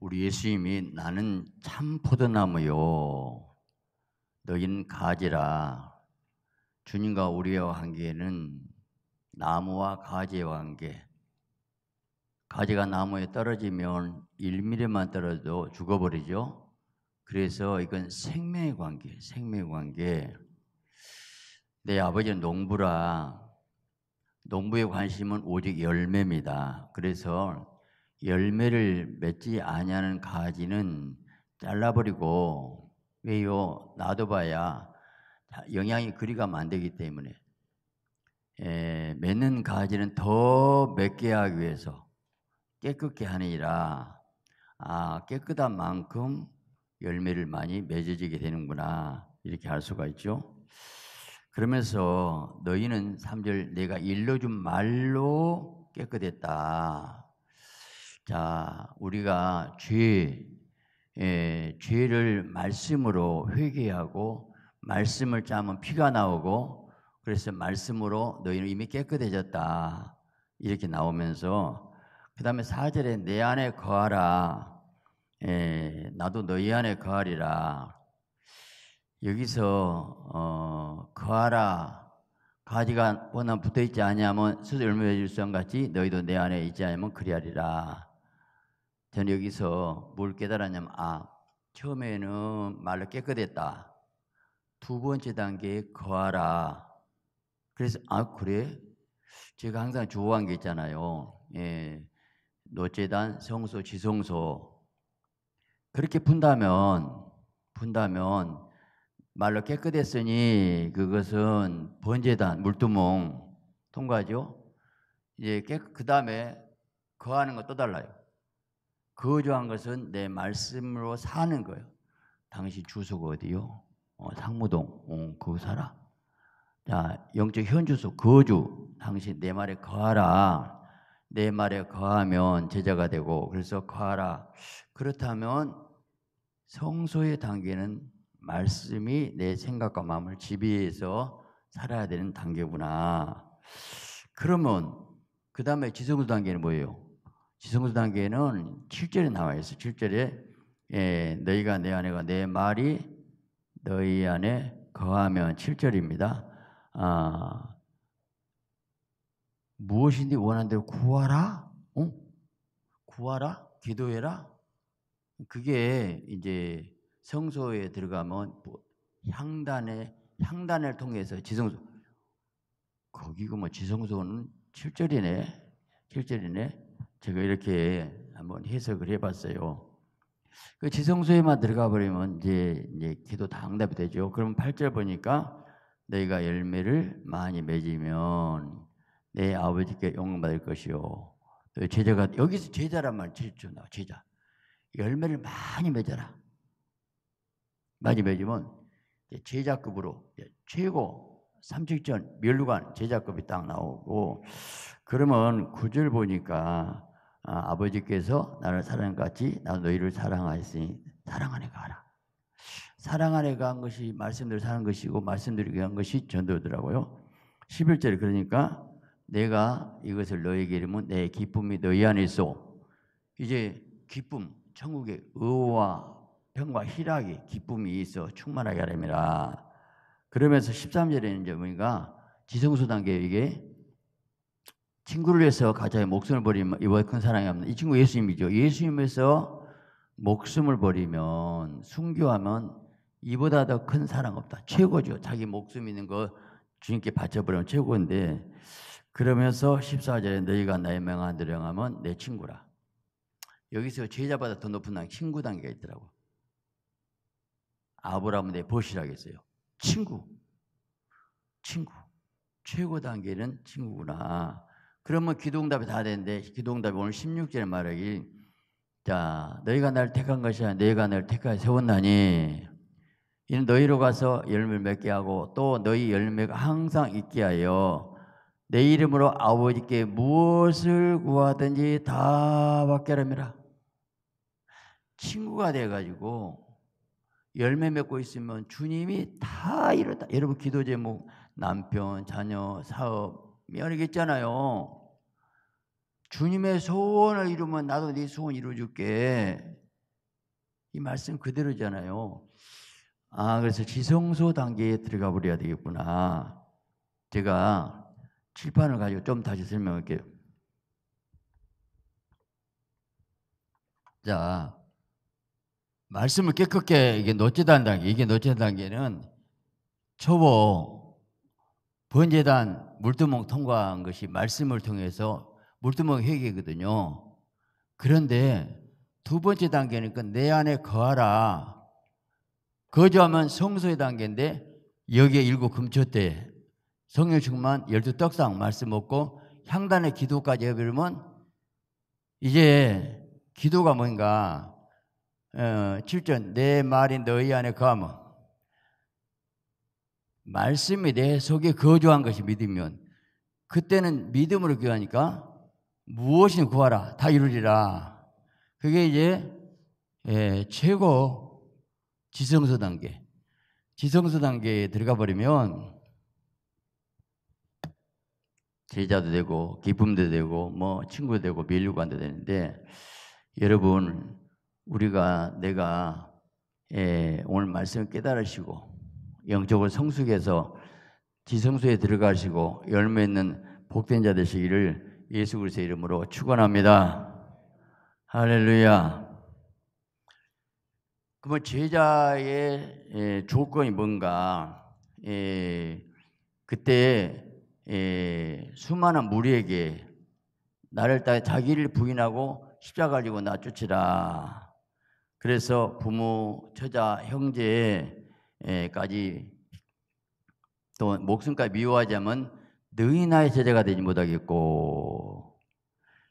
우리 예수님이 나는 참 포도나무요 너희는 가지라 주님과 우리의 관계는 나무와 가지의 관계 가지가 나무에 떨어지면 1mm만 떨어져도 죽어버리죠 그래서 이건 생명의 관계 생명의 관계 내 아버지는 농부라 농부의 관심은 오직 열매입니다 그래서 열매를 맺지 아니하는 가지는 잘라버리고 왜요? 놔둬봐야 영양이 그리가 만들기 때문에 에, 맺는 가지는 더 맺게 하기 위해서 깨끗게 하느니라 아 깨끗한 만큼 열매를 많이 맺어지게 되는구나 이렇게 할 수가 있죠 그러면서 너희는 3절 내가 일러 준 말로 깨끗했다 자, 우리가 죄, 예, 죄를 말씀으로 회개하고 말씀을 짜면 피가 나오고 그래서 말씀으로 너희는 이미 깨끗해졌다. 이렇게 나오면서 그 다음에 4절에 내 안에 거하라. 예, 나도 너희 안에 거하리라. 여기서 어, 거하라 가지가 뻔한 붙어 있지 않니하면 스스로 열매 해을수 같이 너희도 내 안에 있지 않으면 그리하리라. 저는 여기서 뭘 깨달았냐면 아 처음에는 말로 깨끗했다. 두 번째 단계에 거하라. 그래서 아 그래? 제가 항상 주아한게 있잖아요. 예, 노재단, 성소, 지성소 그렇게 푼다면 푼다면 말로 깨끗했으니 그것은 번재단 물두멍 통과죠. 이제 그 다음에 거하는 것 또 달라요. 거주한 것은 내 말씀으로 사는 거예요. 당신 주소가 어디요? 어, 상무동. 어, 그 살아. 자, 영적 현주소 거주. 당신 내 말에 거하라. 내 말에 거하면 제자가 되고 그래서 거하라. 그렇다면 성소의 단계는 말씀이 내 생각과 마음을 지배해서 살아야 되는 단계구나. 그러면 그 다음에 지성소 단계는 뭐예요? 지성소 단계는 7절에 나와 있어. 7절에 예, 너희가 내 안에가 내 말이 너희 안에 거하면 7절입니다. 아, 무엇인지 원한 대로 구하라. 어? 구하라. 기도해라. 그게 이제 성소에 들어가면 뭐 향단에 향단을 통해서 지성소 거기그뭐 지성소는 7절이네. 7절이네. 제가 이렇게 한번 해석을 해봤어요. 그 지성소에만 들어가 버리면 이제, 이제 기도 다 응답이 되죠. 그럼 8절 보니까 너가 열매를 많이 맺으면 내 아버지께 영광받을 것이요. 제자가 여기서 제자란 말 제주 나 제자 열매를 많이 맺어라. 많이 맺으면 제자급으로 최고 삼직전 멸류관 제자급이 딱 나오고 그러면 구절 보니까 아, 아버지께서 나를 사랑한 같이 나 너희를 사랑하였으니 사랑 안에 가라. 사랑 안에 간 것이 말씀대로 사는 것이고 말씀대로 위한 것이 전도더라고요. 11절에 그러니까 내가 이것을 너에게 이르면 내 기쁨이 너희 안에 있어. 이제 기쁨, 천국의 의와 평과 희락이 기쁨이 있어 충만하게 하랍니다. 그러면서 13절에는 있점이니까 지성소 단계 이게 친구를 위해서 가자에 목숨을 버리면 이보다 큰 사랑이 없는 이 친구 예수님이죠. 예수님에서 목숨을 버리면 순교하면 이보다 더 큰 사랑 없다. 최고죠. 자기 목숨 있는 거 주님께 바쳐버리면 최고인데 그러면서 14절에 너희가 나의 명한대로 하면내 친구라. 여기서 제자보다 더 높은 단 친구 단계가 있더라고. 아브라함은 내 보시라고 했어요. 친구. 친구. 최고 단계는 친구구나. 그러면 기도응답이 다 되는데 기도응답이 오늘 16절에 말하기 자 너희가 날 택한 것이 아니라 너희가 날 택하여 세웠나니 이는 너희로 가서 열매 맺게 하고 또 너희 열매가 항상 있게 하여 내 이름으로 아버지께 무엇을 구하든지 다 받게 하랍니다. 친구가 돼가지고 열매 맺고 있으면 주님이 다 이렇다. 여러분 기도 제목 남편, 자녀, 사업, 미안하겠잖아요 주님의 소원을 이루면 나도 네 소원 이루어줄게. 이 말씀 그대로잖아요. 아, 그래서 지성소 단계에 들어가 버려야 되겠구나. 제가 칠판을 가지고 좀 다시 설명할게요. 자, 말씀을 깨끗게 이게 노제단 단계, 이게 노제단 단계는 초보 번제단 물두멍 통과한 것이 말씀을 통해서 물두멍 회개거든요. 그런데 두 번째 단계니까 그 내 안에 거하라. 거주하면 성소의 단계인데 여기에 일곱 금초대 성령 충만 열두 떡상 말씀 먹고 향단의 기도까지 해버리면 이제 기도가 뭔가 어, 7절 내 말이 너희 안에 거하면 말씀이 내 속에 거주한 것이 믿음이면 그때는 믿음으로 기도하니까 무엇이든 구하라 다 이루리라. 그게 이제 예, 최고 지성서 단계. 지성서 단계에 들어가 버리면 제자도 되고 기쁨도 되고 뭐 친구도 되고 밀류관도 되는데 여러분 우리가 내가 예, 오늘 말씀 을 깨달으시고 영적으로 성숙해서 지성소에 들어가시고 열매 있는 복된 자 되시기를 예수 그리스도의 이름으로 축원합니다. 할렐루야. 그러면 제자의 예, 조건이 뭔가? 예, 그때 예, 수많은 무리에게 나를 따 자기를 부인하고 십자가 가지고 나 쫓으라. 그래서 부모, 처자, 형제 까지 또 목숨까지 미워하자면 능히 나의 제자가 되지 못하겠고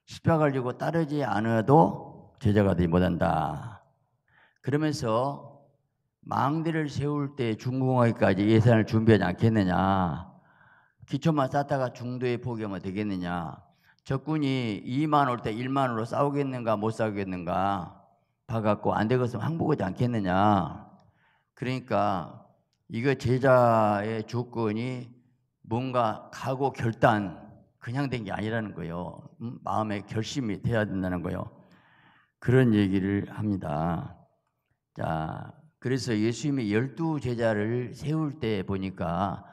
십자가를 지고 따르지 않아도 제자가 되지 못한다. 그러면서 망대를 세울 때 중공하기까지 예산을 준비하지 않겠느냐. 기초만 쌓다가 중도에 포기하면 되겠느냐. 적군이 2만 올 때 1만으로 싸우겠는가 못 싸우겠는가 봐갖고 안 되겠으면 항복하지 않겠느냐. 그러니까 이거 제자의 조건이 뭔가 각오 결단 그냥 된 게 아니라는 거예요. 음, 마음의 결심이 돼야 된다는 거예요. 그런 얘기를 합니다. 자, 그래서 예수님이 열두 제자를 세울 때 보니까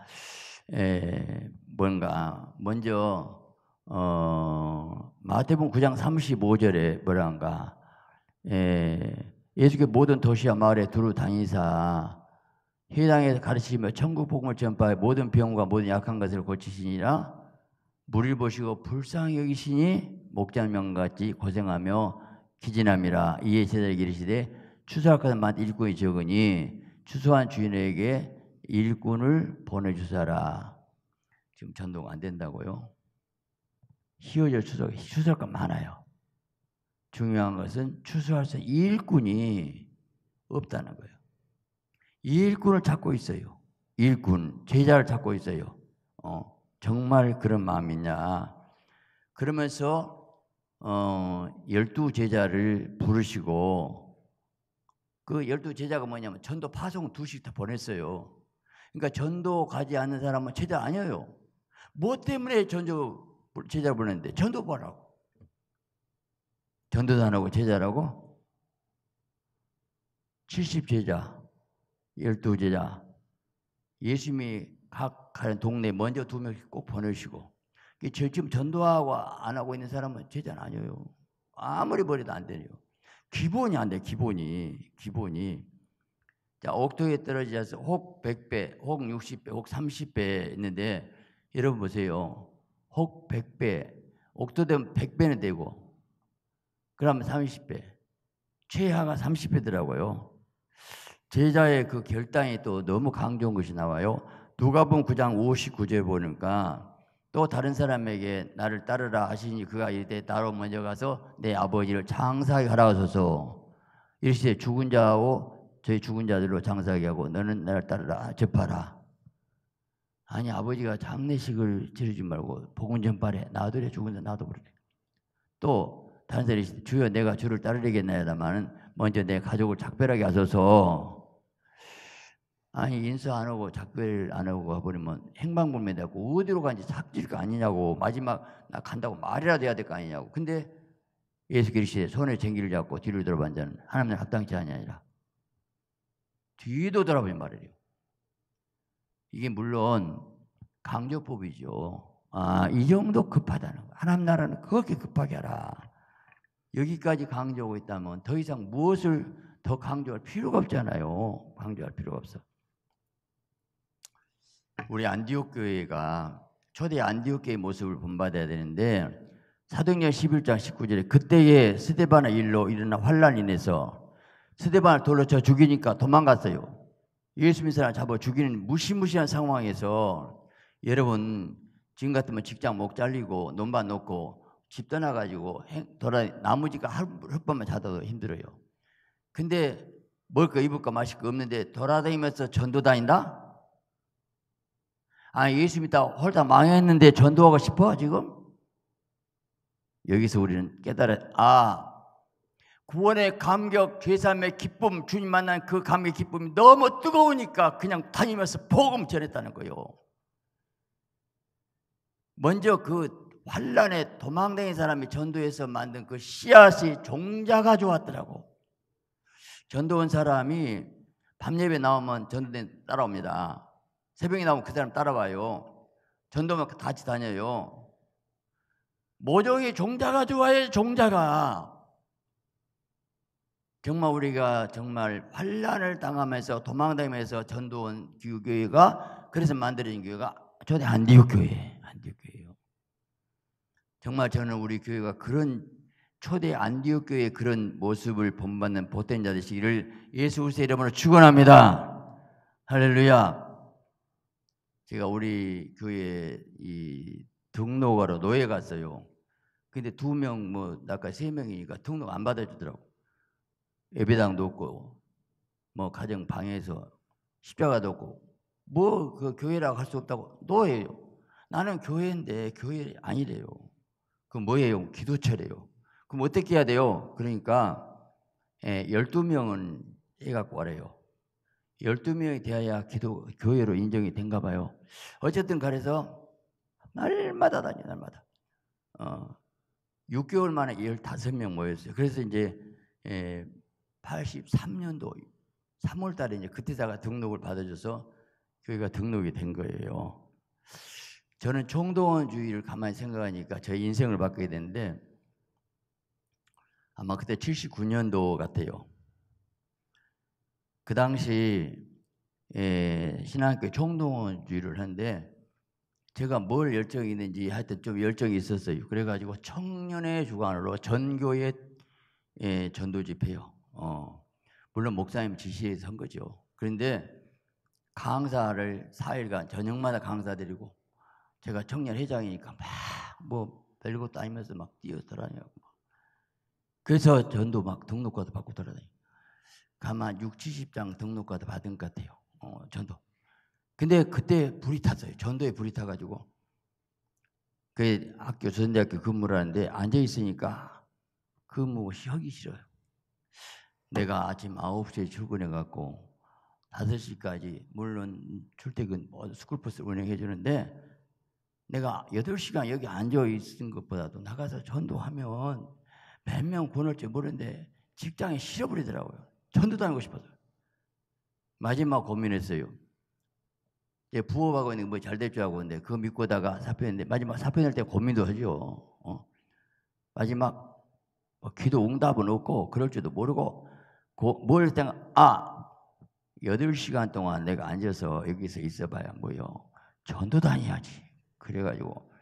에, 뭔가 먼저 어, 마태복음 9장 35절에 뭐라한가 에, 예수께 모든 도시와 마을에 두루 다니사 회당에서 가르치며 천국 복음을 전파해 모든 병과 모든 약한 것을 고치시니라 물을 보시고 불쌍히 여기시니 목자명같이 고생하며 기진함이라 이에 제자에기르시되 추수할 것은 만 일꾼이 적으니 추수한 주인에게 일꾼을 보내주사라 지금 전도가 안 된다고요? 희어절 추석, 추석가 많아요. 중요한 것은 추수할 수 일꾼이 없다는 거예요. 일꾼을 찾고 있어요. 일꾼, 제자를 찾고 있어요. 어, 정말 그런 마음이냐. 그러면서, 어, 열두 제자를 부르시고, 그 열두 제자가 뭐냐면 전도 파송 두씩 다 보냈어요. 그러니까 전도 가지 않는 사람은 제자 아니에요. 뭐 때문에 전도 제자 보냈는데? 전도 보라고. 전도도 안 하고 제자라고? 70제자, 12제자. 예수님이 각 가는 동네 먼저 두 명씩 꼭 보내시고 지금 전도하고 안 하고 있는 사람은 제자는 아니에요. 아무리 버려도 안되네요 기본이 안 돼, 기본이. 기본이. 자, 옥토에 떨어져서혹 100배, 혹 60배, 혹 30배 있는데 여러분 보세요. 혹 100배, 옥토 되면 100배는 되고 그러면 30배. 최하가 30배더라고요. 제자의 그 결단이 또 너무 강조한 것이 나와요. 누가복음 9장 59절 보니까 또 다른 사람에게 나를 따르라 하시니 그가 이때되 나로 먼저 가서 내 아버지를 장사하게 하라 하소서. 이르시되 죽은 자하고 저희 죽은 자들로 장사하게 하고 너는 나를 따르라 접하라. 아니 아버지가 장례식을 치르지 말고 복음 전파래 나들에 죽은 자 나도 그러래. 또 다른 사람이 주여 내가 주를 따르리겠나이다마는 먼저 내 가족을 작별하게 하소서. 아니 인사 안 하고 작별 안 하고 가버리면 행방불명 되고 어디로 간지 삭질 거 아니냐고 마지막 나 간다고 말이라도 해야 될 거 아니냐고. 근데 예수 그리스도의 손에 쟁기를 잡고 뒤를 돌아본 자는 하나님을 합당치 아니라 뒤도 돌아보니 말이에요. 이게 물론 강조법이죠. 아, 이 정도 급하다는 거. 하나님 나라는 그렇게 급하게 하라. 여기까지 강조하고 있다면 더 이상 무엇을 더 강조할 필요가 없잖아요. 강조할 필요가 없어. 우리 안디옥 교회가 초대 안디옥 교회의 모습을 본받아야 되는데 사도행전 11장 19절에 그때에 스데반의 일로 일어난 환란 인해서 스데반을 돌로 쳐 죽이니까 도망갔어요. 예수 믿는 사람 잡아 죽이는 무시무시한 상황에서 여러분 지금 같으면 직장 목 잘리고 논밭 놓고 집 떠나가지고 돌아 나무지가 하룻밤만 자도 힘들어요. 근데 뭘을 입을 까 마실 거 없는데 돌아다니면서 전도 다닌다? 아 예수 믿다 홀다 망했는데 전도하고 싶어 지금? 여기서 우리는 깨달아 아 구원의 감격, 죄삼의 기쁨, 주님 만난 그 감격 기쁨이 너무 뜨거우니까 그냥 다니면서 복음 전했다는 거예요. 먼저 그 환란에 도망다닌 사람이 전도해서 만든 그 씨앗이 종자가 좋았더라고. 전도 온 사람이 밤예배 나오면 전도된 따라옵니다. 새벽에 나오면 그 사람 따라와요. 전도면 같이 다녀요. 모종이 종자가 좋아요 종자가. 정말 우리가 정말 환란을 당하면서 도망다니면서 전도 온 교회가 그래서 만들어진 교회가 전에 안디옥 교회. 정말 저는 우리 교회가 그런 초대 안디옥 교회의 그런 모습을 본받는 보탠자 되시기를 예수 그리스도의 이름으로 축원합니다. 할렐루야. 제가 우리 교회 이 등록하러 노예 갔어요. 근데 두 명뭐 아까 세 명이니까 등록 안 받아주더라고. 예배당도 없고 뭐 가정 방에서 십자가도 없고 뭐 그 교회라고 할 수 없다고 노예요. 나는 교회인데 교회 아니래요. 그 뭐예요? 기도철이에요. 그럼 어떻게 해야 돼요? 그러니까 예, 12명은 해갖고 와래요. 12명이 되어야 기도, 교회로 인정이 된가 봐요. 어쨌든 그래서 날마다 다니, 날마다. 어, 6개월 만에 15명 모였어요. 그래서 이제 예, 83년도 3월 달에 이제 그때다가 등록을 받아줘서 교회가 등록이 된 거예요. 저는 총동원주의를 가만히 생각하니까 제 인생을 바꾸게되는데 아마 그때 79년도 같아요. 그 당시 예, 신학교 총동원주의를 하는데 제가 뭘 열정이 있는지 하여튼 좀 열정이 있었어요. 그래가지고 청년의 주관으로 전교의 예, 전도 집회요. 어, 물론 목사님 지시에서 한 거죠. 그런데 강사를 4일간 저녁마다 강사 드리고 제가 청년 회장이니까 막뭐 별거 따이면서 막 뛰어들어다니고 그래서 전도 막 등록과도 받고 돌아다니고 가만 6, 70장 등록과도 받은 것 같아요. 어, 전도. 근데 그때 불이 탔어요. 전도에 불이 타가지고 그 학교 전대학교 근무를 하는데 앉아 있으니까 근무 그 하기 싫어요. 내가 아침 9시에 출근해 갖고 5시까지 물론 출퇴근 뭐 스쿨버스 운행해 주는데 내가 8시간 여기 앉아 있는 것보다도 나가서 전도하면 몇 명 구원할지 모르는데 직장에 실어버리더라고요. 전도 다니고 싶어서. 마지막 고민했어요. 제 부업하고 있는 뭐잘 될 줄 알고 있는데 그거 믿고다가 사표했는데 마지막 사표 낼 때 고민도 하죠. 어. 마지막 뭐 기도 응답은 없고 그럴 지도 모르고 고, 뭘 생각, 아! 8시간 동안 내가 앉아서 여기서 있어봐야 뭐요. 전도 다녀야지. 그래가지고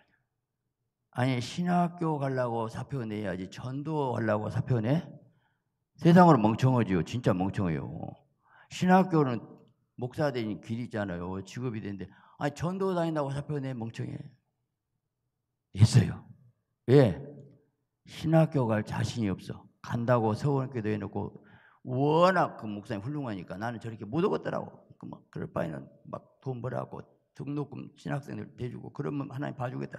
아니 신학교 가려고 사표 내야지 전도 하려고 사표 내? 세상으로 멍청하지요. 진짜 멍청해요. 신학교는 목사 되는 길 있잖아요. 직업이 되는데 아니 전도 다닌다고 사표 내 멍청해. 있어요. 왜? 신학교 갈 자신이 없어. 간다고 서원교도 해놓고 워낙 그 목사님 훌륭하니까 나는 저렇게 못 오겠더라고. 그 그럴 바에는 막 돈 벌어갖고 등록금 신학생들 대주고 그러면 하나님 봐주겠다.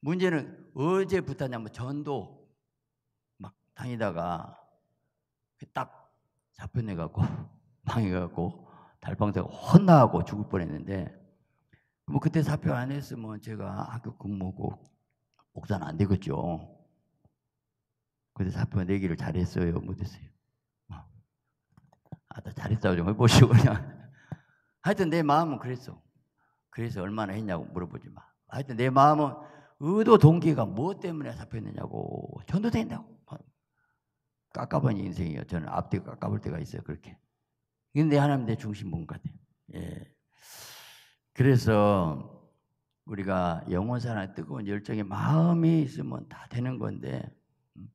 문제는 어제부터 냐면 뭐 전도 막 다니다가 딱 잡혀내갖고 망해갖고 달방대가 혼나고 죽을 뻔했는데 뭐 그때 사표 안 했으면 제가 학교 근무고 목사는 안 되겠죠. 그때 사표 내기를 잘했어요, 못했어요. 뭐 아, 나 아, 잘했다고 좀 해보시고 그냥. 하여튼 내 마음은 그랬어. 그래서 얼마나 했냐고 물어보지 마. 하여튼 내 마음은 의도 동기가 무엇 뭐 때문에 잡혔느냐고 전도된다고. 깝깝한 인생이에요. 저는 앞뒤 가 깝깝을 때가 있어요. 그렇게. 근데 하나님 내 중심 본것 같아요. 예. 그래서 우리가 영혼 사랑 뜨거운 열정의 마음이 있으면 다 되는 건데 음,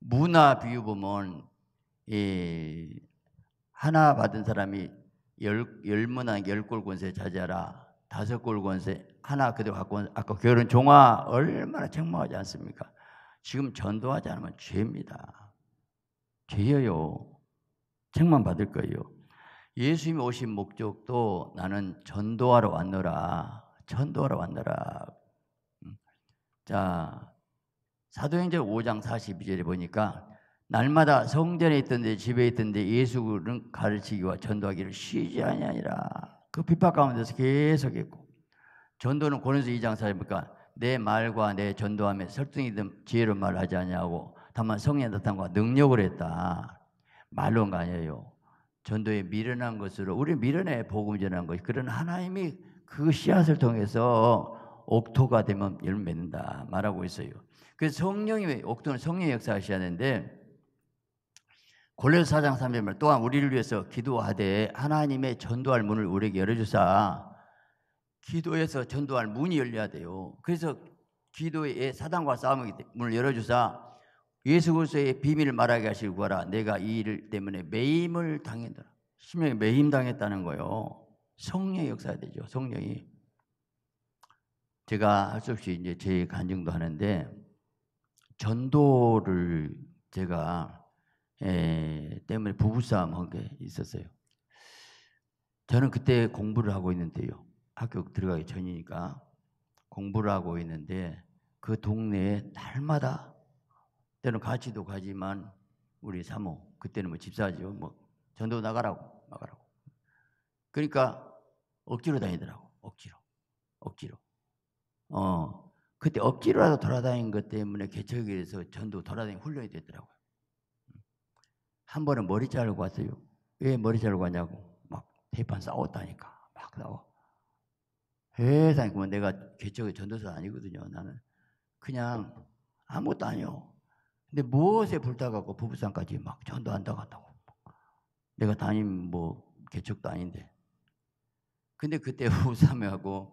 문화 비유 보면 이 하나 받은 사람이 열, 열문항 열골 권세 자제하라. 다섯 골 권세 하나 그대로 갖고 아까 결혼 종아 얼마나 책망하지 않습니까? 지금 전도하지 않으면 죄입니다. 죄여요 책망 받을 거예요. 예수님이 오신 목적도 나는 전도하러 왔노라. 전도하러 왔노라. 음. 자, 사도행전 5장 42절에 보니까 날마다 성전에 있던데 집에 있던데 예수를 가르치기와 전도하기를 쉬지 아니하니라. 그 비판 가운데서 계속했고 전도는 고린서 2장 4절입니까? 내 말과 내 전도함에 설득이든 지혜로 운 말하지 을 아니하고 다만 성의 령뜻타과 능력을 했다. 말로는 아니에요. 전도에 미련한 것으로 우리 미련에 복음 전한 것이 그런 하나님이 그 씨앗을 통해서 옥토가 되면 열매 맺는다 말하고 있어요. 그 성령이 왜 옥토는 성령 의 역사하셔야 되는데 골로사 4장 3절말 또한 우리를 위해서 기도하되 하나님의 전도할 문을 우리에게 열어주사 기도해서 전도할 문이 열려야 돼요. 그래서 기도의 사단과 싸움의 문을 열어주사 예수 그리스도의 비밀을 말하게 하시고 구하라. 내가 이 일 때문에 매임을 당했더라. 심령이 매임 당했다는 거요. 성령의 역사가 되죠. 성령이 제가 할 수 없이 이제 제 간증도 하는데 전도를 제가 에, 예, 때문에 부부싸움 한 게 있었어요. 저는 그때 공부를 하고 있는데요. 학교 들어가기 전이니까 공부를 하고 있는데 그 동네에 날마다 때는 같이도 가지만 우리 사모 그때는 뭐 집사죠 뭐 전도 나가라고 나가라고 그러니까 억지로 다니더라고 억지로 억지로 어 그때 억지로라도 돌아다닌 것 때문에 개척에서 대해 전도 돌아다닌 훈련이 됐더라고요 한 번은 머리 자르고 왔어요. 왜 머리 자르고 왔냐고. 막 대판 싸웠다니까. 막 싸워. 회사에그면 내가 개척의 전도사 아니거든요. 나는. 그냥 아무것도 아니요. 근데 무엇에 불타갖고 부부상까지 막 전도한다 고한다고 내가 담임 뭐 개척도 아닌데. 근데 그때 후삼회하고이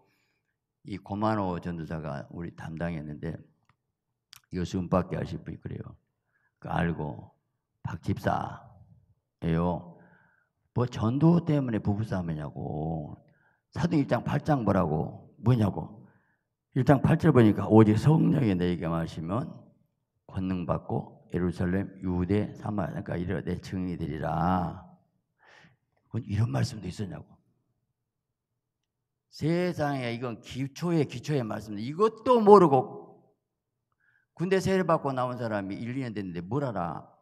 고만호 전도사가 우리 담당했는데 요수음밖에 아실 분이 그래요. 그 알고 박 집사예요. 뭐 전도 때문에 부부싸움이냐고. 사도 1장 8장 뭐라고 뭐냐고. 1장 8절 보니까 오직 성령이 내게 마시면 권능 받고 예루살렘 유대 사마그러니까 이르러 내 증인이 되리라. 이런 말씀도 있었냐고. 세상에 이건 기초의 기초의 말씀. 이것도 모르고 군대 세례 받고 나온 사람이 1, 2년 됐는데 뭘 알아?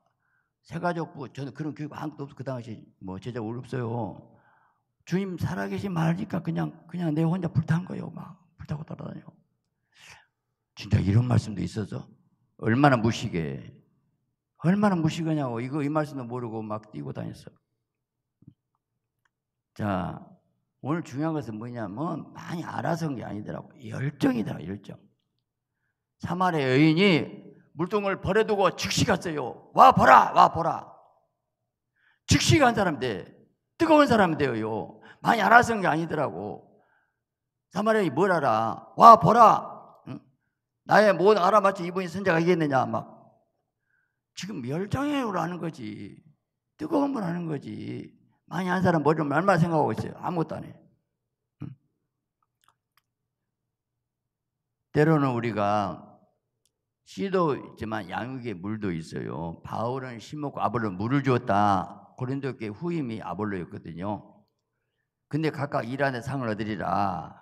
세가족부 뭐 저는 그런 교육 아무것도 없어 그 당시 뭐 제자 올없어요 주님 살아계신 말이니까 그냥 그냥 내 혼자 불탄 거예요 막 불타고 따아다녀 진짜 이런 말씀도 있어서 얼마나 무식해 얼마나 무식하냐고 이거 이 말씀도 모르고 막 뛰고 다녔어 자 오늘 중요한 것은 뭐냐면 많이 알아서 한 게 아니더라고 열정이더라 열정 사마리 여인이 물동을 버려두고 즉시 갔어요. 와 보라, 와 보라. 즉시 간 사람인데 뜨거운 사람인데요. 많이 알아서는 게 아니더라고. 사마리아이 뭘 알아? 와 보라. 나의 모든 알아맞지 이분이 선자가 이겠느냐 막. 지금 멸장해요라는 거지. 뜨거운 분 하는 거지. 많이 한 사람 뭐 좀 얼마나 생각하고 있어요. 아무것도 안 해. 때로는 우리가 씨도 있지만 양육의 물도 있어요. 바울은 심었고 아볼로 물을 주었다. 고린도교의 후임이 아볼로였거든요. 근데 각각 일하는 상을 얻으리라.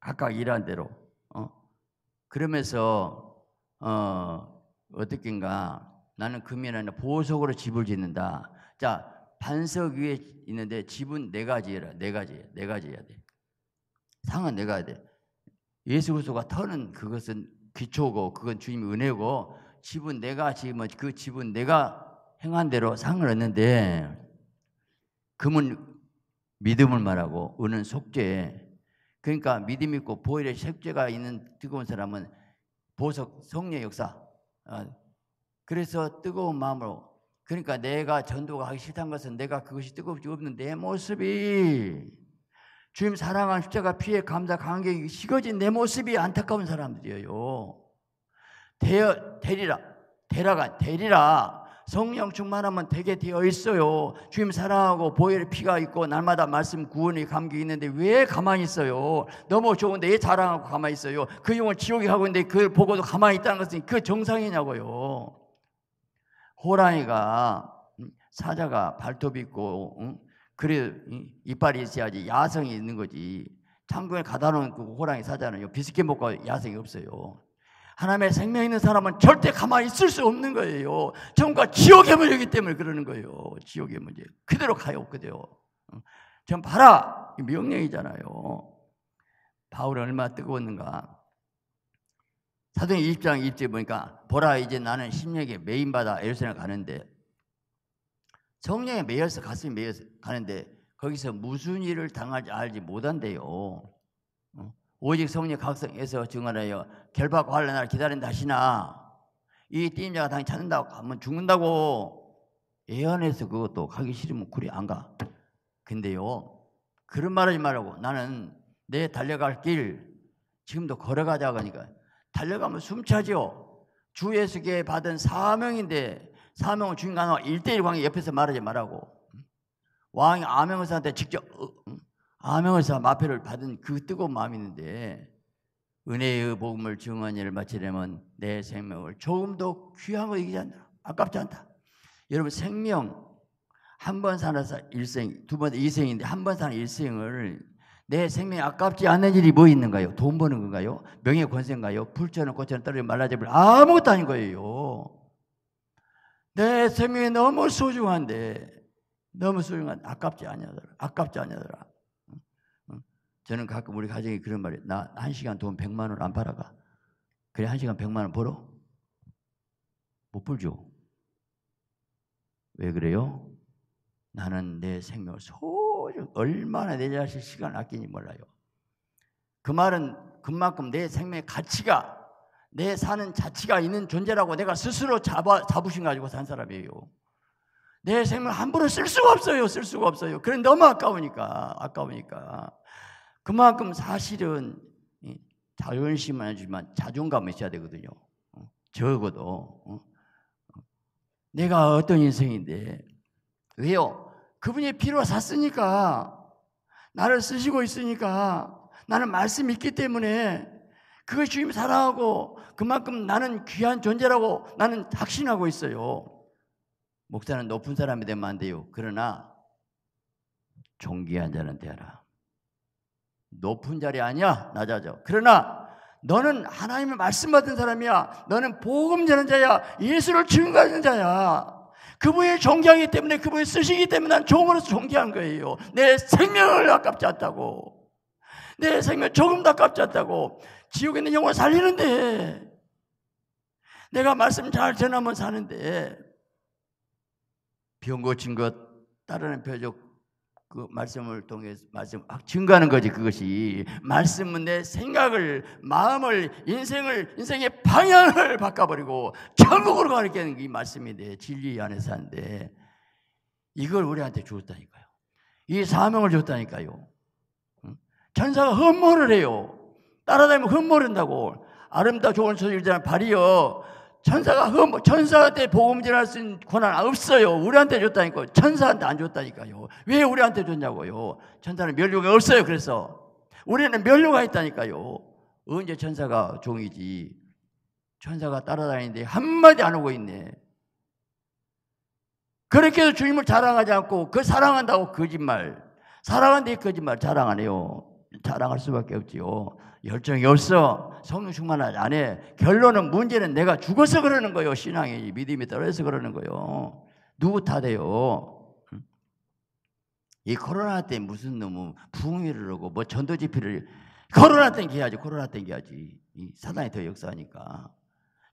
각각 일한 대로. 어? 그러면서 어, 어떻게인가 나는 금이라 보석으로 집을 짓는다. 자 반석 위에 있는데 집은 네 가지라 네 가지 네 가지 해야 돼. 상은 네 가지. 예수 그리스도가 터는 그것은 기초고 그건 주님 은혜고 집은 내가 지금 그 집은 내가 행한 대로 상을 얻는데 금은 믿음을 말하고 은은 속죄 그러니까 믿음 있고 보혈의 색죄가 있는 뜨거운 사람은 보석 성례 역사 어, 그래서 뜨거운 마음으로 그러니까 내가 전도가 하기 싫다는 것은 내가 그것이 뜨겁지 없는 내 모습이 주님 사랑한 십자가 피해 감사 감격이 식어진 내 모습이 안타까운 사람들이에요. 대, 대리라, 대라가, 대리라. 성령 충만하면 되게 되어 있어요. 주님 사랑하고 보혈의 피가 있고 날마다 말씀 구원이 감기 있는데 왜 가만히 있어요? 너무 좋은데 왜 자랑하고 가만히 있어요? 그 형을 지옥에 가고 있는데 그걸 보고도 가만히 있다는 것은 그 정상이냐고요. 호랑이가 사자가 발톱 있고 응? 그래 이빨이 있어야지 야성이 있는 거지. 창고에 가다놓은 그 호랑이 사자는요 비스켓 먹고 야성이 없어요. 하나님의 생명 있는 사람은 절대 가만히 있을 수 없는 거예요. 전과 지옥의 문제이기 때문에 그러는 거예요. 지옥의 문제. 그대로 가요, 그대로. 전 봐라! 명령이잖아요. 바울은 얼마나 뜨거웠는가. 사도행 20장 2절 보니까, 보라, 이제 나는 심령에 메인바다 에르셀렘 가는데, 성령에 매여서 가슴이 매여서 가는데 거기서 무슨 일을 당할지 알지 못한대요. 어? 오직 성령 각성에서 증언하여 결박과 환란 날 기다린다 하시나 이 띠인 자가 당연히 찾는다고 하면 죽는다고 예언해서 그것도 가기 싫으면 굴이 안 가. 근데요 그런 말하지 말라고 나는 내 달려갈 길 지금도 걸어가자 그러니까 달려가면 숨차지요 주 예수께 받은 사명인데 사명 을 중간과 일대일 관계 옆에서 말하지 말라고. 왕이 아명의사한테 직접 어, 아명의사 마패를 받은 그 뜨거운 마음이 있는데 은혜의 복음을 증언한 일을 마치려면 내 생명을 조금 더 귀한 거 이기지 않나 아깝지 않다. 여러분 생명 한 번 살아서 일생 두 번 이생인데 한 번 사는 일생을 내 생명이 아깝지 않은 일이 뭐 있는가요? 돈 버는 건가요? 명예 권세인가요? 불처럼 꽃처럼 떨어져 말라잡을 아무것도 아닌 거예요. 내 생명이 너무 소중한데 너무 소중한 아깝지 않냐더라 아깝지 않냐더라 저는 가끔 우리 가정에 그런 말이 나 한 시간 돈백만원안 팔아가. 그래 한 시간 백만원 벌어? 못 벌죠. 왜 그래요? 나는 내 생명을 소중 얼마나 내 자식 시간을 아끼는지 몰라요. 그 말은 그만큼 내 생명의 가치가 내 사는 자치가 있는 존재라고 내가 스스로 잡아, 자부심 가지고 산 사람이에요. 내 생을 함부로 쓸 수가 없어요. 쓸 수가 없어요. 그래 너무 아까우니까, 아까우니까. 그만큼 사실은 자존심은 아니지만 자존감이 있어야 되거든요. 어, 적어도. 어, 어. 내가 어떤 인생인데. 왜요? 그분이 피로 샀으니까, 나를 쓰시고 있으니까, 나는 말씀이 있기 때문에 그것이 주님 사랑하고 그만큼 나는 귀한 존재라고 나는 확신하고 있어요. 목사는 높은 사람이 되면 안 돼요. 그러나 존귀한 자는 되라. 높은 자리 아니야. 낮아져. 그러나 너는 하나님의 말씀 받은 사람이야. 너는 복음 전는 자야. 예수를 증거하는 자야. 그분의 존귀하 때문에 그분의 쓰시기 때문에 난 종으로서 존귀한 거예요. 내 생명을 아깝지 않다고. 내 생명 조금도 아깝지 않다고. 지옥에 있는 영혼 살리는데 내가 말씀 잘 전하면 사는데 병 고친 것 따르는 표적 그 말씀을 통해 말씀 아, 증거하는 거지 그것이 말씀은 내 생각을 마음을 인생을 인생의 방향을 바꿔버리고 천국으로 가르치는 이 말씀이 내 진리 안에서 한데 이걸 우리한테 주었다니까요 이 사명을 줬다니까요 천사가 헌모를 해요 따라다니면 흠모른다고. 아름다 좋은 소식이잖아. 발이여. 천사가 흠, 천사한테 복음 전할 수 있는 권한 없어요. 우리한테 줬다니까. 천사한테 안 줬다니까요. 왜 우리한테 줬냐고요. 천사는 멸류가 없어요. 그래서. 우리는 멸류가 있다니까요. 언제 천사가 종이지. 천사가 따라다니는데 한마디 안 오고 있네. 그렇게 해서 주님을 자랑하지 않고 그 사랑한다고 거짓말. 사랑한데 거짓말 자랑 안 해요. 자랑할 수밖에 없지요. 열정이 없어. 성령 충만하지 않아. 결론은 문제는 내가 죽어서 그러는 거요. 신앙이 믿음이 떨어져서 그러는 거요. 누구 탓이요이 코로나 때 무슨 너무 부흥를 하고 뭐 전도 집회를 코로나 땡기 해야지 코로나 땡기 해야지 사단이 더 역사하니까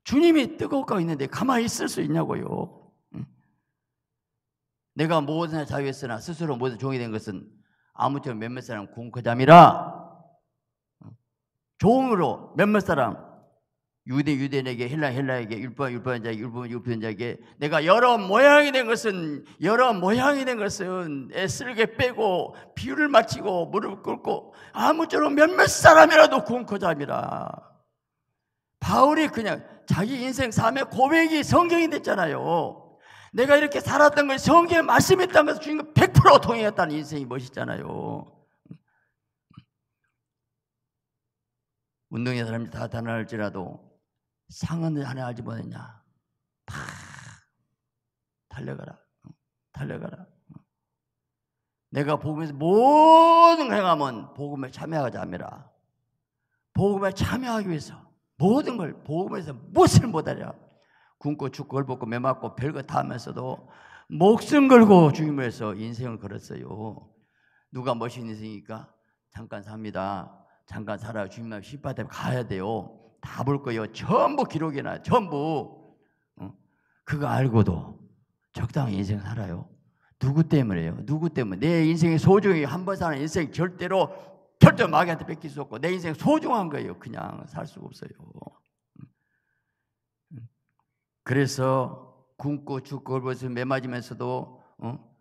주님이 뜨겁고 있는데 가만히 있을 수 있냐고요 내가 모든 자유했으나 스스로 모든 종이 된 것은 아무튼 몇몇 사람 공허잠이라 종으로 몇몇 사람 유대 유대인에게 헬라 헬라에게 율법 율법자에게 율법 율법자에게 내가 여러 모양이 된 것은 여러 모양이 된 것은 애쓰게 빼고 비유를 마치고 무릎 꿇고 아무쪼록 몇몇 사람이라도 구원코자 합니다. 바울이 그냥 자기 인생 삶의 고백이 성경이 됐잖아요. 내가 이렇게 살았던 건 성경의 말씀이 있다는 것을 주님과 100% 동의했다는 인생이 멋있잖아요. 운동의 사람이 다 단언할지라도 상은 하나 알지 못했냐. 다 달려가라. 달려가라. 내가 복음에서 모든 행함은 복음에 참여하지 않으라. 복음에 참여하기 위해서 모든 걸 복음에서 무엇을 못하랴. 굶고 죽고 헐벗고 매맞고 별거 다 하면서도 목숨 걸고 죽임을 해서 인생을 걸었어요. 누가 멋있는 인생이니까 잠깐 삽니다. 잠깐 살아 주님만 십바대 가야 돼요. 다 볼 거예요. 전부 기록이 나. 전부 그거 알고도 적당히 인생 살아요. 누구 때문에요? 누구 때문에 내 인생의 소중이한번 사는 인생 절대로 절대 마귀한테 뺏길 수 없고 내 인생 소중한 거예요. 그냥 살 수가 없어요. 그래서 굶고 죽고 벌써 매맞으면서도 어?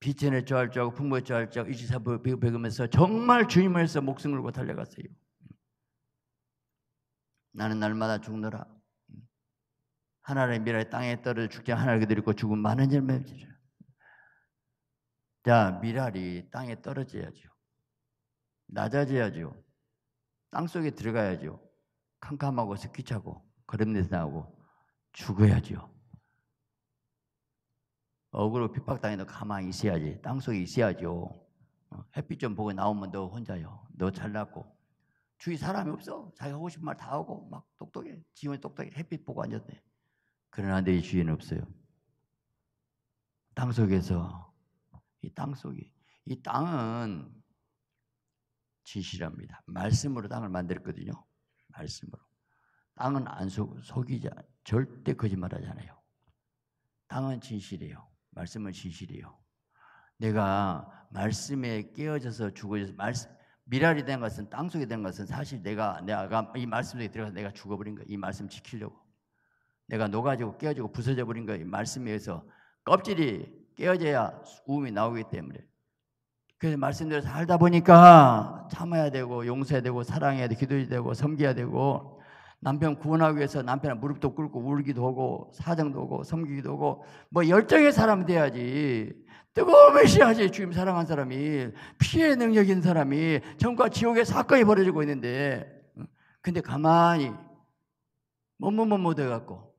비천에 저할 자고 풍부에 저할 자고 이지사 배금면서 정말 주님해서 목숨 걸고 달려갔어요. 나는 날마다 죽느라 하나님의 미래 땅에 떨어 져 죽지 하나님께 드리고 죽은 많은 열매 맺으라. 자, 미랄이 땅에 떨어져야죠. 낮아져야죠. 땅 속에 들어가야죠. 캄캄하고 습기차고 걸음내서 나오고 죽어야죠. 억울로 핍박당해도 가만히 있어야지. 땅속에 있어야죠. 어, 햇빛 좀 보고 나오면 너 혼자요. 너 잘났고. 주위 사람이 없어. 자기가 하고 싶은 말 다 하고 막 똑똑해. 지원이 똑똑해. 햇빛 보고 앉았대 그러나 내 주위는 없어요. 땅 속에서 이땅 속이 이 땅은 진실합니다. 말씀으로 땅을 만들었거든요. 말씀으로. 땅은 안 속, 속이자 절대 거짓말하지 않아요. 땅은 진실이에요. 말씀은 진실이요. 내가 말씀에 깨어져서 죽어져서 말씀 미랄이 된 것은 땅 속에 된 것은 사실 내가 내가 이 말씀 속에 들어가서 내가 죽어버린 거이 말씀 지키려고 내가 녹아지고 깨어지고 부서져 버린 거이 말씀에 의해서 껍질이 깨어져야 우음이 나오기 때문에 그래서 말씀대로 살다 보니까 참아야 되고 용서해야 되고 사랑해야 되고 기도해야 되고 섬겨야 되고 남편 구원하기 위해서 남편의 무릎도 꿇고 울기도 하고 사정도 하고 섬기기도 하고 뭐 열정의 사람이 돼야지 뜨거움을 씨야지 주님 사랑한 사람이 피해 능력 인 사람이 전과 지옥의 사건이 벌어지고 있는데 근데 가만히 뭐뭐뭐뭐 돼갖고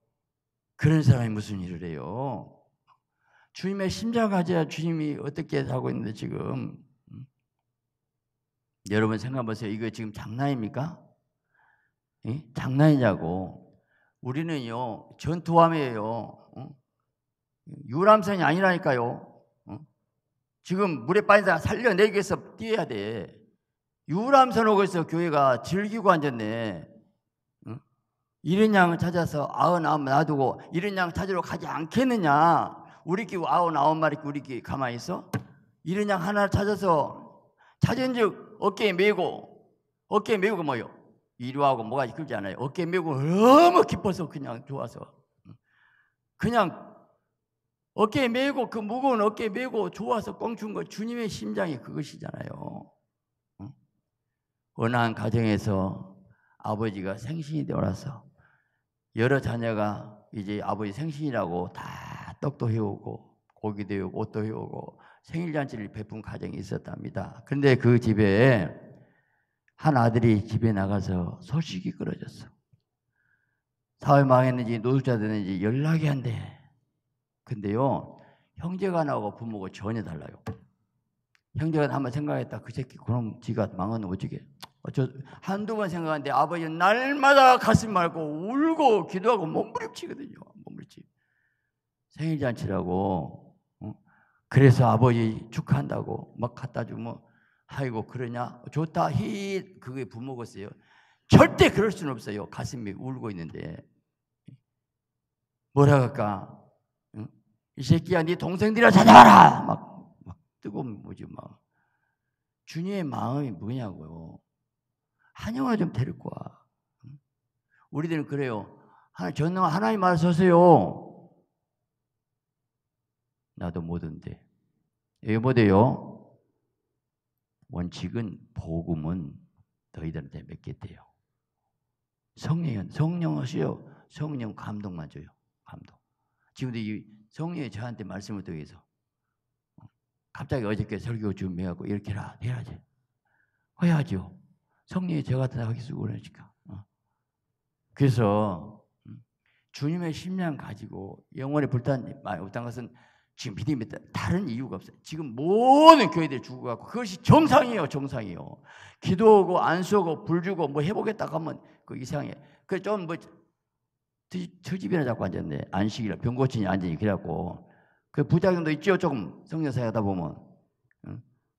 그런 사람이 무슨 일을 해요? 주님의 심장 가져야 주님이 어떻게 하고 있는데 지금 여러분 생각해보세요. 이거 지금 장난입니까? 예? 장난이냐고. 우리는요, 전투함이에요. 어? 유람선이 아니라니까요. 어? 지금 물에 빠진 사람 살려내기 위해서 뛰어야 돼. 유람선 오고 있어 교회가 즐기고 앉았네. 어? 이런 양을 찾아서 아흔 아홉 놔두고 이런 양 찾으러 가지 않겠느냐. 우리끼리 아흔 아홉 마리 우리끼리 가만히 있어. 이런 양 하나를 찾아서 찾은 즉 어깨에 메고 어깨에 메고 뭐요? 이루하고 뭐가 그러지 않아요. 어깨 메고 너무 기뻐서 그냥 좋아서. 그냥 어깨 메고 그 무거운 어깨 메고 좋아서 꽁춘 거 주님의 심장이 그것이잖아요. 원한 가정에서 아버지가 생신이 되어서 여러 자녀가 이제 아버지 생신이라고 다 떡도 해오고 고기도 해오고 옷도 해오고 생일잔치를 베푼 가정이 있었답니다. 그런데 그 집에 한 아들이 집에 나가서 소식이 끊어졌어 사회 망했는지 노숙자 됐는지 연락이 안 돼. 근데요, 형제가 나오고 부모가 전혀 달라요. 형제가 한번 생각했다. 그 새끼 그럼 지가 망한 오지게. 저 한두 번 생각하는데 아버지는 날마다 가슴 말고 울고 기도하고 몸부림치거든요. 몸부림치. 생일잔치라고. 어? 그래서 아버지 축하한다고 막 갖다 주면 아이고 그러냐 좋다 히 그게 부모겠어요 절대 그럴 수는 없어요 가슴이 울고 있는데 뭐라 할까 응? 이 새끼야 네동생들이랑 찾아와라 막, 막 뜨거운 뭐지 막주이의 마음이 뭐냐고요 한영아 좀 데리고 와 응? 우리들은 그래요 하나 전능 하나님 말씀하세요 나도 못든데여보세요 원칙은 복음은 너희들한테 맡게돼요 성령은 성령 하시요. 성령 감동만 줘요. 감동. 지금도 이 성령이 저한테 말씀을 통해서 어, 갑자기 어저께 설교 준비하고 이렇게 해라 해야지. 해야죠. 성령이 저 같은 하겠어 그러니까. 어. 그래서 음, 주님의 심령 가지고 영원히 불탄 불탄 것은 지금 믿음이 다른 이유가 없어요. 지금 모든 교회들이 죽어가고 그것이 정상이에요, 정상이요. 에 기도하고 안수하고 불주고 뭐 해보겠다 하면 그 이상해. 그 좀뭐 처집이나 자꾸 앉았네. 안식이라 병 고치니 앉으니 그래갖고 그 부작용도 있죠. 조금 성령사에하다 보면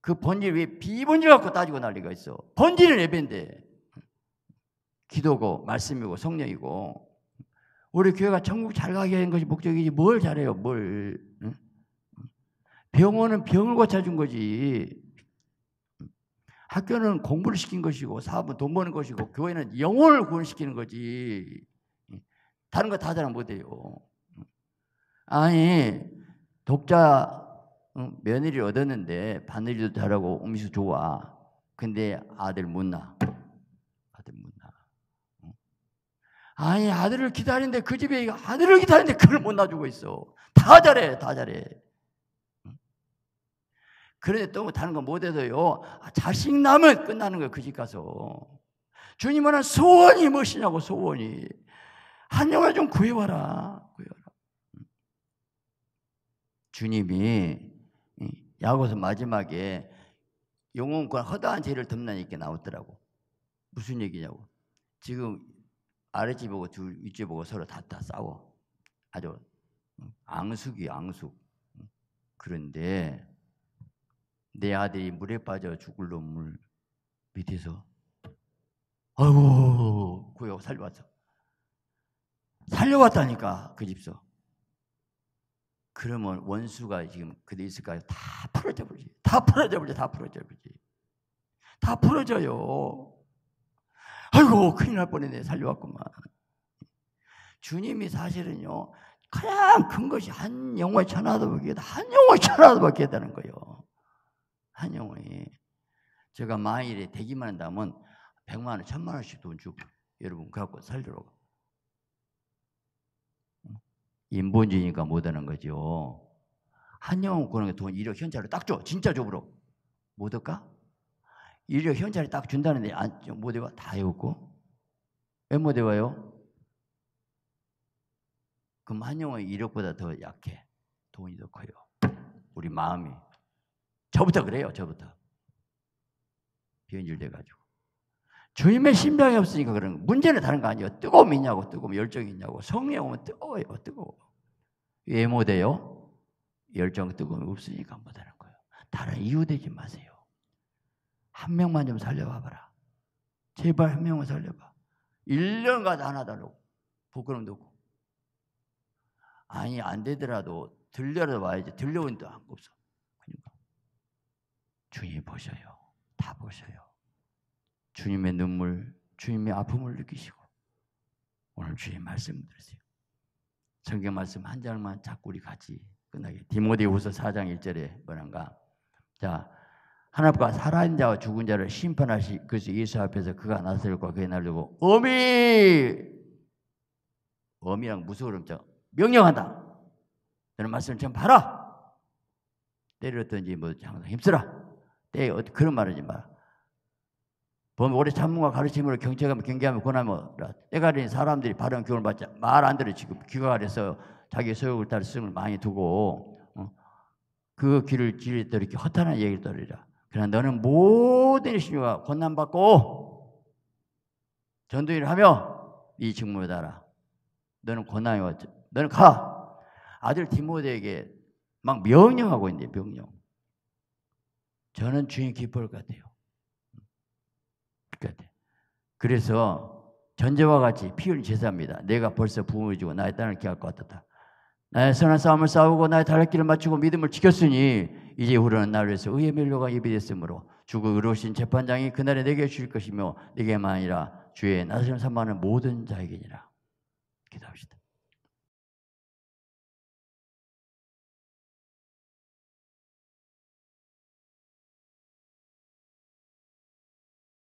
그 본질 왜 비본질 갖고 따지고 난리가 있어. 본질은 예배인데 기도고 말씀이고 성령이고 우리 교회가 천국 잘 가게 하는 것이 목적이지 뭘 잘해요 뭘 응? 병원은 병을 고쳐준 거지. 학교는 공부를 시킨 것이고 사업은 돈 버는 것이고 교회는 영혼을 구원시키는 거지. 다른 거 다 잘안 못해요. 아니 독자 어, 며느리 얻었는데 바느질도 잘하고 음식 좋아. 근데 아들 못 나. 아들못 나. 아니 아들을 기다리는데 그 집에 아들을 기다리는데 그걸 못놔주고 있어. 다 잘해 다 잘해. 그런데 또 다른 건못해서요 뭐 아, 자식 남은 끝나는 거예요. 그집 가서. 주님은 소원이 무엇이냐고 소원이. 한 영혼 좀 구해와라. 구해와라. 주님이 야고서 마지막에 영혼과 허다한 죄를 덮는 얘기가 나왔더라고. 무슨 얘기냐고. 지금 아랫집 보고 둘 윗집 보고 서로 다, 다 싸워. 아주 앙숙이 앙숙. 그런데 내 아들이 물에 빠져 죽을 놈을 밑에서 아이고 구역고 살려왔어. 살려왔다니까 그 집서. 그러면 원수가 지금 그대 있을까요? 다 풀어져 버리지. 다 풀어져 버리지. 다 풀어져 버리지. 다 풀어져요. 아이고 큰일 날 뻔했네. 살려왔구만. 주님이 사실은요. 가장 큰 것이 한 영혼의 천하도밖에 한 영혼의 천하도밖에 다는 거예요. 한영호에 제가 만일에 대기만 한다면 100만 원, 1000만 원씩 돈 주고 여러분 갖고 살도록 인본주의니까 못하는 거죠. 한영호 그런 게돈 1억 현찰로 딱 줘. 진짜 줘으로 못 할까? 1억 현찰이 딱 준다는데 못해봐다해오고왜못 해와요? 그럼 한영호 1억보다 더 약해. 돈이 더 커요. 우리 마음이. 저부터 그래요. 저부터. 변질돼 가지고. 주님의 심장이 없으니까 그런 거. 문제는 다른 거 아니에요. 뜨거움이 있냐고, 뜨거움, 열정이 있냐고. 성령 오면 뜨거워요, 뜨거워. 왜못 돼요? 열정, 뜨거움 없으니까 못하는 뭐 거예요. 다른 이유 되지 마세요. 한 명만 좀 살려봐봐라. 제발 한 명만 살려봐. 1년 가도 하나 달라고. 부끄럼도 없고. 아니, 안 되더라도 들려라 와야지. 들려오는 데안 없어. 주님이 보셔요. 다 보셔요. 주님의 눈물, 주님의 아픔을 느끼시고 오늘 주님 말씀 들으세요. 성경 말씀 한 장만 자꾸 우리 같이 끝나게. 디모데후서 4장 1절에 뭐란가? 자, 하나님과 살아있는 자와 죽은 자를 심판하시 그래서 예수 앞에서 그가 나설과 그의 날 두고 어미 어미랑 무서울음자 명령한다. 너는 말씀을 좀 봐라. 때렸든지 뭐 항상 힘쓰라. 때 어, 그런 말하지 마. 보면 오래 참문과 가르침으로 경제하면 경계하면 고하면 때가 된 사람들이 바른 교훈을 받지 말안 들어 지금 귀가 가려서 자기 소욕을 따라 쓰을 많이 두고 어? 그 귀를 길이더 이렇게 허탄한 얘기를 들으라. 그러나 너는 모든 신유가 고난받고 전도일을 하며 이 직무에 달아. 너는 고난이 왔죠. 너는 가. 아들 디모데에게 막 명령하고 있는데 명령. 저는 주인 기쁠것 음. 같아요. 그래서 전제와 같이 피흘 제사입니다. 내가 벌써 부음을 주고 나의 땅을 기할 것같다 나의 선한 싸움을 싸우고 나의 다락길을 맞추고 믿음을 지켰으니 이제 후로는 나를 위해서 의의 멸료가 입이 됐으므로 주고 의로우신 재판장이 그날에 내게 주실 것이며 내게만 아니라 주의 나사심 삼만는 모든 자에게니라. 기도합시다.